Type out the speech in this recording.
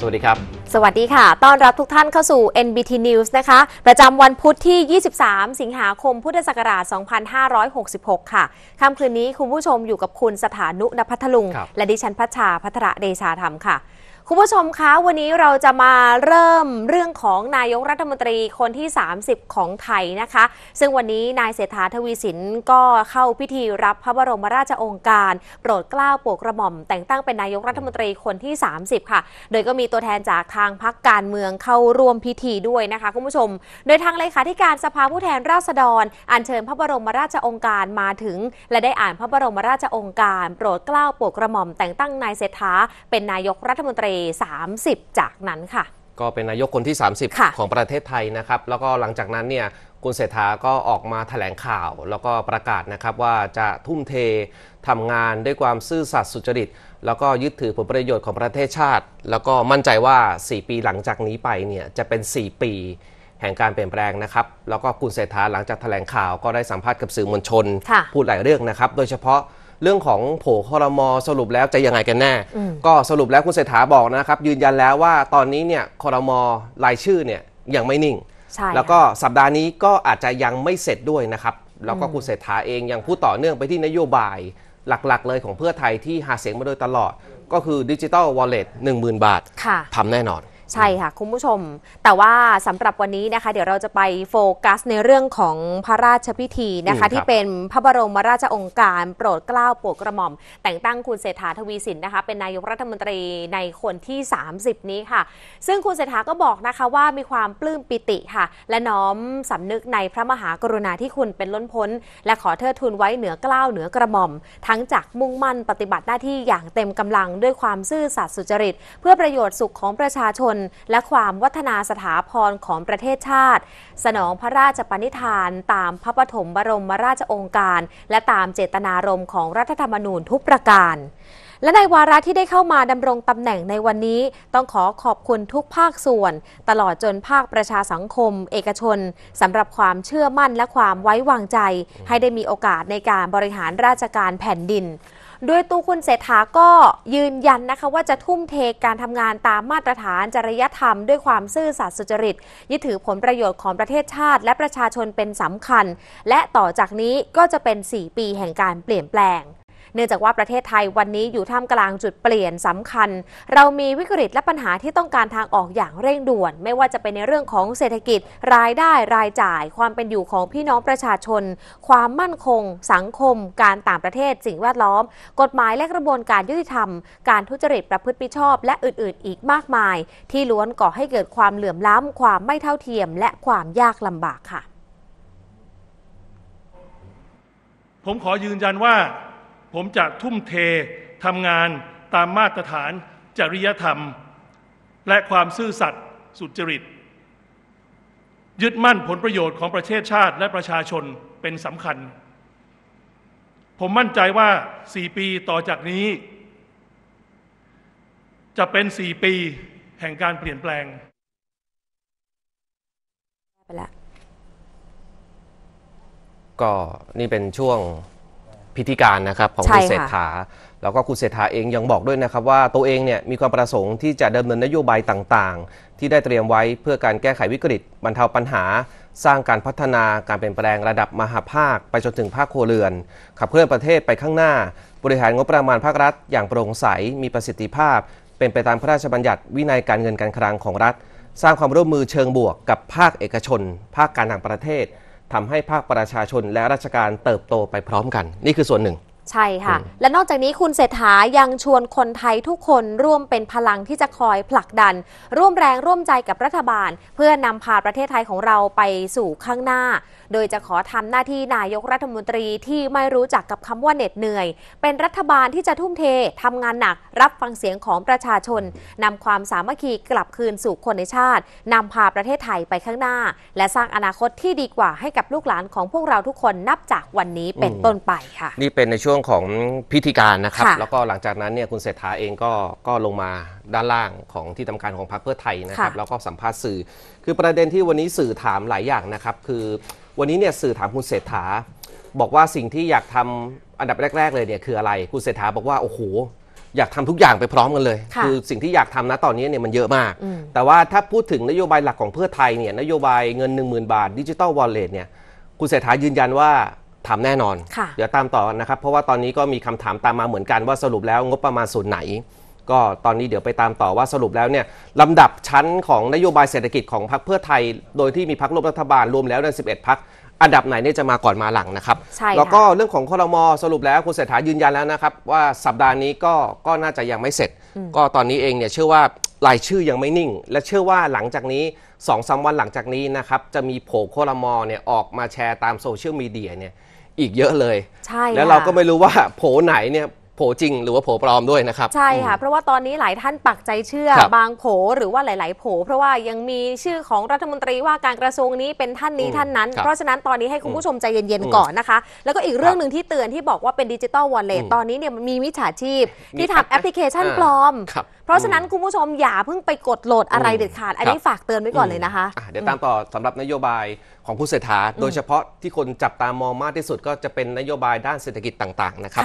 สวัสดีครับ สวัสดีค่ะ ต้อนรับทุกท่านเข้าสู่ NBT News นะคะ ประจำวันพุธที่ 23 สิงหาคมพุทธศักราช 2566 ค่ะ ค่ำคืนนี้คุณผู้ชมอยู่กับคุณสถานุนพัทลุง และดิฉันพัชชาพัทระเดชาธรรมค่ะคุณผู้ชมคะวันนี้เราจะมาเริ่มเรื่องของนายกรัฐมนตรีคนที่ 30 ของไทยนะคะ ซึ่งวันนี้นายเศรษฐาทวีสินก็เข้าพิธีรับพระบรมราชองค์การ โปรดเกล้าโปรดกระหม่อมแต่งตั้งเป็นนายกรัฐมนตรีคนที่ 30 ค่ะ โดยก็มีตัวแทนจากทางพักการเมืองเข้าร่วมพิธีด้วยนะคะคุณผู้ชม โดยทางเลขาธิการสภาผู้แทนราษฎรอัญเชิญพระบรมราชองค์การมาถึง และได้อ่านพระบรมราชองค์การ โปรดเกล้าโปรดกระหม่อม แต่งตั้งนายเศรษฐาเป็นนายกรัฐมนตรี30 จากนั้นค่ะ ก็เป็นนายกคนที่ 30 ของประเทศไทยนะครับ แล้วก็หลังจากนั้นเนี่ย คุณเศรษฐา ก็ออกมาถแถลงข่าว แล้วก็ประกาศนะครับว่าจะทุ่มเททำงานด้วยความซื่อสัตย์สุจริต แล้วก็ยึดถือผลประโยชน์ของประเทศชาติ แล้วก็มั่นใจว่า 4 ปีหลังจากนี้ไป เนี่ย จะเป็น 4 ปีแห่งการเปลี่ยนแปลงนะครับ แล้วก็คุณเศรษฐาหลังจากถแถลงข่าว ก็ได้สัมภาษณ์กับสื่อมวลชน พูดหลายเรื่องนะครับ โดยเฉพาะเรื่องของโผคอรมอสรุปแล้วจะยังไงกันแน่ ก็สรุปแล้วคุณเศรษฐาบอกนะครับ ยืนยันแล้วว่าตอนนี้เนี่ยคอรมอรายชื่อเนี่ยยังไม่นิ่ง แล้วก็สัปดาห์นี้ก็อาจจะยังไม่เสร็จด้วยนะครับ แล้วก็คุณเศรษฐาเองยังพูดต่อเนื่องไปที่นโยบายหลักๆเลยของเพื่อไทยที่หาเสียงมาโดยตลอด ก็คือดิจิตอลวอลเล็ตหนึ่งหมื่นบาททำแน่นอนใช่ค่ะคุณผู้ชม แต่ว่าสำหรับวันนี้นะคะ เดี๋ยวเราจะไปโฟกัสในเรื่องของพระราชพิธีนะคะ ที่เป็นพระบรมราชองค์การโปรดเกล้าโปรดกระหม่อม แต่งตั้งคุณเศรษฐาทวีสินนะคะ เป็นนายกรัฐมนตรีในคนที่ 30 นี้ค่ะ ซึ่งคุณเศรษฐาก็บอกนะคะว่ามีความปลื้มปิติค่ะและน้อมสำนึกในพระมหากรุณาธิคุณเป็นล้นพ้นและขอเทิดทูนไว้เหนือเกล้าเหนือกระหม่อม ทั้งจากมุ่งมั่นปฏิบัติหน้าที่อย่างเต็มกำลัง ด้วยความซื่อสัตย์สุจริตเพื่อประโยชน์สุขของประชาชนนและความวัฒนาสถาพรของประเทศชาติ สนองพระราชปณิธานตามพระปฐมบรมราชองค์การ และตามเจตนารมณ์ของรัฐธรรมนูญทุกประการ และในวาระที่ได้เข้ามาดำรงตำแหน่งในวันนี้ต้องขอขอบคุณทุกภาคส่วน ตลอดจนภาคประชาสังคม เอกชนสำหรับความเชื่อมั่นและความไว้วางใจ ให้ได้มีโอกาสในการบริหารราชการแผ่นดินโดยตัวคุณเศรษฐาก็ยืนยันนะคะว่าจะทุ่มเทการทำงานตามมาตรฐานจริยธรรมด้วยความซื่อสัตย์สุจริตยึดถือผลประโยชน์ของประเทศชาติและประชาชนเป็นสำคัญ และต่อจากนี้ก็จะเป็น 4 ปีแห่งการเปลี่ยนแปลงเนื่องจากว่าประเทศไทยวันนี้อยู่ท่ามกลางจุดเปลี่ยนสำคัญ เรามีวิกฤตและปัญหาที่ต้องการทางออกอย่างเร่งด่วน ไม่ว่าจะเป็นในเรื่องของเศรษฐกิจรายได้รายจ่ายความเป็นอยู่ของพี่น้องประชาชน ความมั่นคง สังคม การต่างประเทศสิ่งแวดล้อม กฎหมายและกระบวนการยุติธรรม การทุจริตประพฤติผิดชอบและอื่นๆ อีกมากมาย ที่ล้วนก่อให้เกิดความเหลื่อมล้ำความไม่เท่าเทียมและความยากลำบากค่ะ ผมขอยืนยันว่าผมจะทุ่มเททำงานตามมาตรฐานจริยธรรม และความซื่อสัตย์สุจริต ยึดมั่นผลประโยชน์ของประเทศชาติและประชาชนเป็นสำคัญ ผมมั่นใจว่า4ปีต่อจากนี้ จะเป็น4ปีแห่งการเปลี่ยนแปลงไปละก็นี่เป็นช่วงพิธีการนะครับของคุณเศรษฐา แล้วก็คุณเศรษฐาเองยังบอกด้วยนะครับว่าตัวเองเนี่ยมีความประสงค์ที่จะดำเนินนโยบายต่างๆ ที่ได้เตรียมไว้เพื่อการแก้ไขวิกฤตบรรเทาปัญหา สร้างการพัฒนาการเปลี่ยนแปลงระดับมหาภาคไปจนถึงภาคครัวเรือน ขับเคลื่อนประเทศไปข้างหน้าบริหารงบประมาณภาครัฐ อย่างโปร่งใสมีประสิทธิภาพ เป็นไปตามพระราชบัญญัติวินัยการเงินการคลังของรัฐ สร้างความร่วมมือเชิงบวก กับภาคเอกชน ภาคการต่างประเทศทำให้ภาคประชาชนและราชการเติบโตไปพร้อมกัน นี่คือส่วนหนึ่ง ใช่ค่ะ และนอกจากนี้คุณเศรษฐายังชวนคนไทยทุกคนร่วมเป็นพลังที่จะคอยผลักดัน ร่วมแรงร่วมใจกับรัฐบาล เพื่อนำพาประเทศไทยของเราไปสู่ข้างหน้าโดยจะขอทำหน้าที่นายกรัฐมนตรีที่ไม่รู้จักกับคำว่าเหน็ดเหนื่อย เป็นรัฐบาลที่จะทุ่มเททำงานหนัก รับฟังเสียงของประชาชน นำความสามัคคีกลับคืนสู่คนในชาติ นำพาประเทศไทยไปข้างหน้า และสร้างอนาคตที่ดีกว่าให้กับลูกหลานของพวกเราทุกคนนับจากวันนี้เป็นต้นไปค่ะนี่เป็นในช่วงของพิธีการนะครับ แล้วก็หลังจากนั้นเนี่ยคุณเศรษฐาเองก็ก็ลงมาด้านล่างของที่ทำการของพรรคเพื่อไทยนะครับแล้วก็สัมภาษณ์สื่อ คือประเด็นที่วันนี้สื่อถามหลายอย่างนะครับคือวันนี้เนี่ยสื่อถามคุณเศรษฐา บอกว่าสิ่งที่อยากทำอันดับแรกๆ เลยเนี่ย คืออะไร คุณเศรษฐาบอกว่าโอ้โหอยากทำทุกอย่างไปพร้อมกันเลย คือสิ่งที่อยากทำนะตอนนี้เนี่ยมันเยอะมาก แต่ว่าถ้าพูดถึงนโยบายหลักของเพื่อไทยเนี่ยนโยบายเงิน 1 0,000 บาทดิจิตอลวอลเล็ตเนี่ยคุณเศรษฐายืนยันว่าทำแน่นอน เดี๋ยวตามต่อนะครับเพราะว่าตอนนี้ก็มีคำถามตามมาเหมือนกันว่าสรุปแล้วงบประมาณส่วนไหนก็ตอนนี้เดี๋ยวไปตามต่อว่าสรุปแล้วเนี่ยลำดับชั้นของนโยบายเศรษฐกิจของพรรคเพื่อไทย โดยที่มีพรรคร่วมรัฐบาลรวมแล้วใน11พรรคอันดับไหนเนี่ยจะมาก่อนมาหลังนะครับใช่แล้วก็เรื่องของคอรมอสรุปแล้วคุณเศรษฐายืนยันแล้วนะครับ ว่าสัปดาห์นี้ก็ก็น่าจะยังไม่เสร็จ ก็ตอนนี้เองเนี่ยเชื่อว่ารายชื่อยังไม่นิ่ง และเชื่อว่าหลังจากนี้สองสามวันหลังจากนี้นะครับจะมีโผล่คอรมอเนี่ยออกมาแชร์ตามโซเชียลมีเดียเนี่ยอีกเยอะเลยใช่แล้วเราก็ไม่รู้ว่าโผล่ไหนเนี่ยโผจริงหรือว่าโผปลอมด้วยนะครับใช่ค่ะ เพราะว่าตอนนี้หลายท่านปักใจเชื่อบบางโผหรือว่าหลาย ๆโผเพราะว่ายังมีชื่อของรัฐมนตรีว่าการกระทรวงนี้เป็นท่านนี้ท่านนั้น เพราะฉะนั้น ตอนนี้ ให้คุณผู้ชมใจเย็นๆก่อนนะคะ แล้วก็อีกเรื่องหนึ่งที่เตือนที่บอกว่าเป็นดิจิตอลวอลเล็ตตอนนี้เนี่ยมีมิจฉาชีพ ที่ทำแอปพลิเคชันปลอม เพราะฉะนั้นคุณผู้ชมอย่าเพิ่งไปกดโหลดอะไรเด็ดขาดอันนี้ฝากเตือนไว้ก่อนเลยนะคะเดี๋ยวตามต่อสำหรับนโยบายของผู้เสถาโดยเฉพาะที่คนจับตามองมากที่สุดก็จะเป็นนโยบายด้านเศรษฐกิจต่างๆนะครับ